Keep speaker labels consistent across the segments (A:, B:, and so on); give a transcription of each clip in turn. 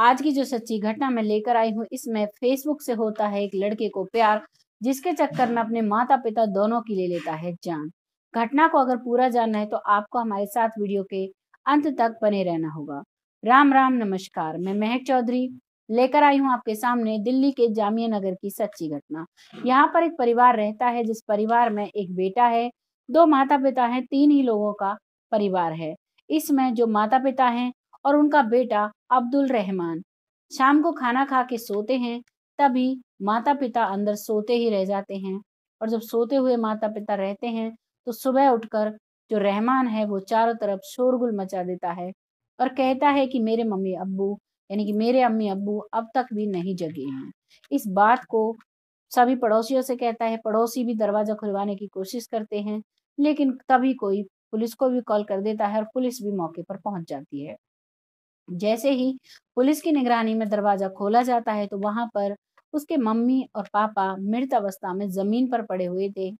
A: आज की जो सच्ची घटना मैं लेकर आई हूँ इसमें फेसबुक से होता है एक लड़के को प्यार जिसके चक्कर में अपने माता पिता दोनों की ले लेता है जान घटना को अगर पूरा जानना है तो आपको हमारे साथ वीडियो के अंत तक बने रहना होगा राम राम नमस्कार मैं महक चौधरी लेकर आई हूँ आपके सामने दिल्ली के जामिया नगर की सच्ची घटना यहाँ पर एक परिवार रहता है जिस परिवार में एक बेटा है दो माता पिता हैं तीन ही लोगों का परिवार है इसमें जो माता पिता हैं और उनका बेटा अब्दुल रहमान शाम को खाना खा के सोते हैं तभी माता पिता अंदर सोते ही रह जाते हैं और जब सोते हुए माता पिता रहते हैं तो सुबह उठकर जो रहमान है वो चारों तरफ शोरगुल मचा देता है और कहता है कि मेरे मम्मी अब्बू यानी कि मेरे अम्मी अब्बू अब तक भी नहीं जगे हैं इस बात को सभी पड़ोसियों से कहता है पड़ोसी भी दरवाजा खुलवाने की कोशिश करते हैं लेकिन तभी कोई पुलिस को भी कॉल कर देता है और पुलिस भी मौके पर पहुंच जाती है जैसे ही पुलिस की निगरानी में दरवाजा खोला जाता है तो वहां पर उसके मम्मी और पापा मृत अवस्था में जमीन पर पड़े हुए थे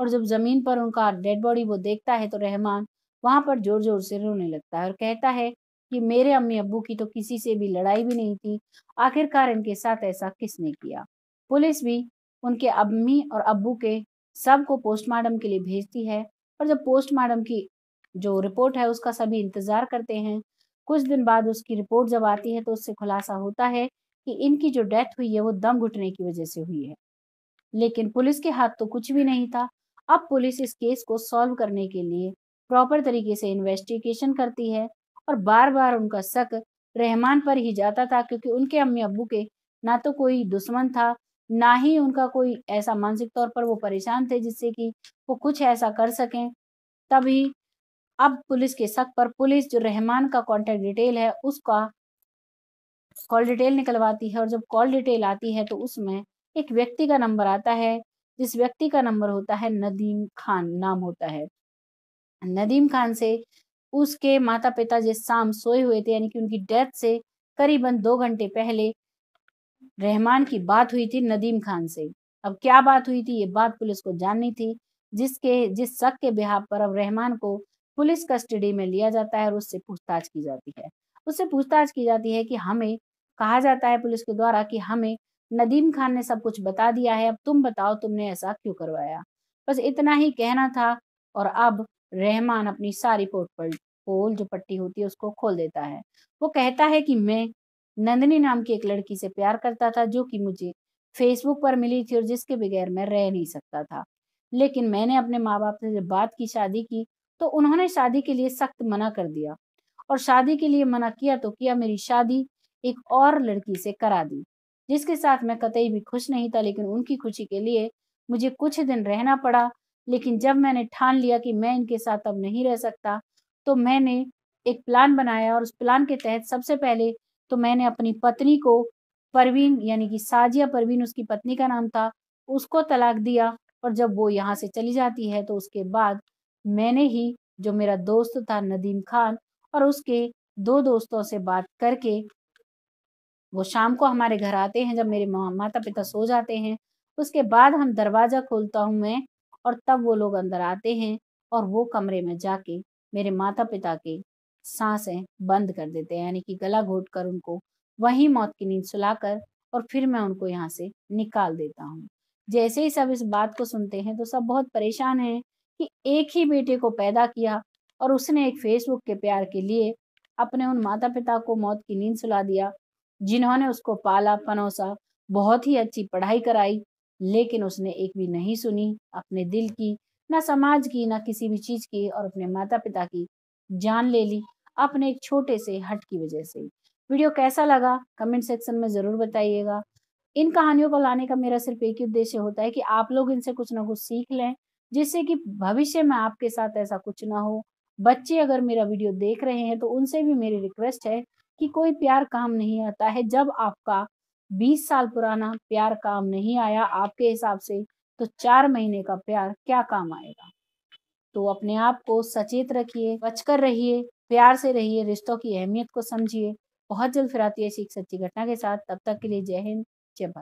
A: और जब जमीन पर उनका डेड बॉडी वो देखता है तो रहमान वहां पर जोर जोर से रोने लगता है और कहता है कि मेरे अम्मी अब्बू की तो किसी से भी लड़ाई भी नहीं थी आखिरकार इनके साथ ऐसा किसने किया पुलिस भी उनके अम्मी और अब्बू के सब को पोस्टमार्टम के लिए भेजती है और जब पोस्टमार्टम की जो रिपोर्ट है उसका सभी इंतजार करते हैं कुछ दिन बाद उसकी रिपोर्ट जब आती है तो उससे खुलासा होता है कि इनकी जो डेथ हुई है वो दम घुटने की वजह से हुई है लेकिन पुलिस के हाथ तो कुछ भी नहीं था अब पुलिस इस केस को सॉल्व करने के लिए प्रॉपर तरीके से इन्वेस्टिगेशन करती है और बार बार उनका शक रहमान पर ही जाता था क्योंकि उनके अम्मी अबू के ना तो कोई दुश्मन था ना ही उनका कोई ऐसा मानसिक तौर पर वो परेशान थे जिससे कि वो कुछ ऐसा कर सकें तभी अब पुलिस के शक पर पुलिस जो रहमान का कॉन्टेक्ट डिटेल है उसका कॉल डिटेल निकलवाती है और जब कॉल डिटेल आती है तो उसमें एक व्यक्ति का नंबर आता है जिस व्यक्ति का नंबर होता है नदीम खान नाम होता है नदीम खान से उसके माता पिता जिस शाम सोए हुए थे यानी कि उनकी डेथ से करीबन दो घंटे पहले रहमान की बात हुई थी नदीम खान से अब क्या बात हुई थी ये बात पुलिस को जाननी थी जिसके जिस शक के बिहार पर अब रहमान को पुलिस कस्टडी में लिया जाता है और उससे पूछताछ की जाती है उससे पूछताछ की जाती है कि हमें कहा जाता है पुलिस के द्वारा कि हमें नदीम खान ने सब कुछ बता दिया है अब तुम बताओ तुमने ऐसा क्यों करवाया बस इतना ही कहना था और अब रहमान अपनी सारी पोर्ट पर पोल जो पट्टी होती है उसको खोल देता है वो कहता है कि मैं नंदनी नाम की एक लड़की से प्यार करता था जो कि मुझे फेसबुक पर मिली थी और जिसके बगैर मैं रह नहीं सकता था लेकिन मैंने अपने माँ बाप से जब बात की शादी की तो उन्होंने शादी के लिए सख्त मना कर दिया और शादी के लिए मना किया तो किया मेरी शादी एक और लड़की से करा दी जिसके साथ मैं कतई भी खुश नहीं था लेकिन उनकी खुशी के लिए मुझे कुछ दिन रहना पड़ा लेकिन जब मैंने ठान लिया कि मैं इनके साथ अब नहीं रह सकता तो मैंने एक प्लान बनाया और उस प्लान के तहत सबसे पहले तो मैंने अपनी पत्नी को परवीन यानी कि साजिया परवीन उसकी पत्नी का नाम था उसको तलाक दिया और जब वो यहाँ से चली जाती है तो उसके बाद मैंने ही जो मेरा दोस्त था नदीम खान और उसके दो दोस्तों से बात करके वो शाम को हमारे घर आते हैं जब मेरे माता पिता सो जाते हैं उसके बाद हम दरवाज़ा खोलता हूँ मैं और तब वो लोग अंदर आते हैं और वो कमरे में जाके मेरे माता पिता के सांसें बंद कर देते हैं यानी कि गला घोट कर उनको वही मौत की नींद सुलाकर और फिर मैं उनको यहाँ से निकाल देता हूँ जैसे ही सब इस बात को सुनते हैं तो सब बहुत परेशान हैं कि एक ही बेटे को पैदा किया और उसने एक फेसबुक के प्यार के लिए अपने उन माता पिता को मौत की नींद सुला दिया जिन्होंने उसको पाला पनोसा बहुत ही अच्छी पढ़ाई कराई लेकिन उसने एक भी नहीं सुनी अपने दिल की ना समाज की ना किसी भी चीज़ की और अपने माता पिता की जान ले ली अपने एक छोटे से हट की वजह से वीडियो कैसा लगा कमेंट सेक्शन में ज़रूर बताइएगा इन कहानियों को लाने का मेरा सिर्फ एक ही उद्देश्य होता है कि आप लोग इनसे कुछ ना कुछ सीख लें जिससे कि भविष्य में आपके साथ ऐसा कुछ ना हो बच्चे अगर मेरा वीडियो देख रहे हैं तो उनसे भी मेरी रिक्वेस्ट है कि कोई प्यार काम नहीं आता है जब आपका 20 साल पुराना प्यार काम नहीं आया आपके हिसाब से तो चार महीने का प्यार क्या काम आएगा तो अपने आप को सचेत रखिए बचकर रहिए प्यार से रहिए रिश्तों की अहमियत को समझिए बहुत जल्द फिर आती है एक सच्ची घटना के साथ तब तक के लिए जय हिंद जय भारत